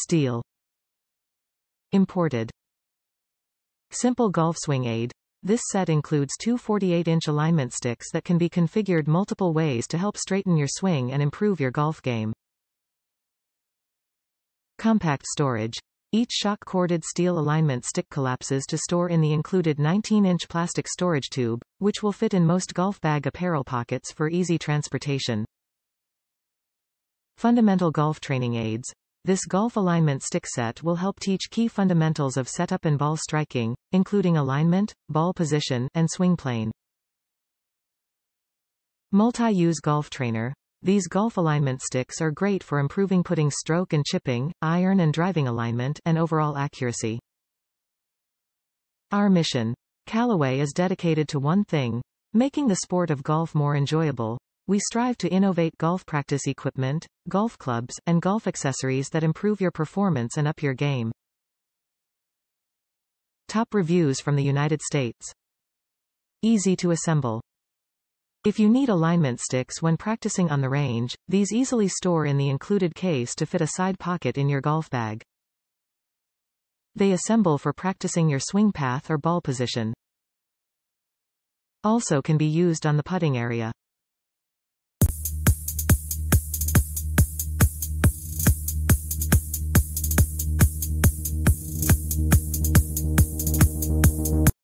steel Imported Simple golf swing aid. This set includes two 48-inch alignment sticks that can be configured multiple ways to help straighten your swing and improve your golf game. Compact storage. Each shock-corded steel alignment stick collapses to store in the included 19-inch plastic storage tube, which will fit in most golf bag apparel pockets for easy transportation. Fundamental golf training aids. This golf alignment stick set will help teach key fundamentals of setup and ball striking, including alignment, ball position, and swing plane. Multi-use golf trainer. These golf alignment sticks are great for improving putting stroke and chipping, iron and driving alignment, and overall accuracy. Our mission. Callaway is dedicated to one thing. Making the sport of golf more enjoyable, we strive to innovate golf practice equipment, golf clubs, and golf accessories that improve your performance and up your game. Top reviews from the United States. Easy to assemble. If you need alignment sticks when practicing on the range, these easily store in the included case to fit a side pocket in your golf bag. They assemble for practicing your swing path or ball position. Also can be used on the putting area.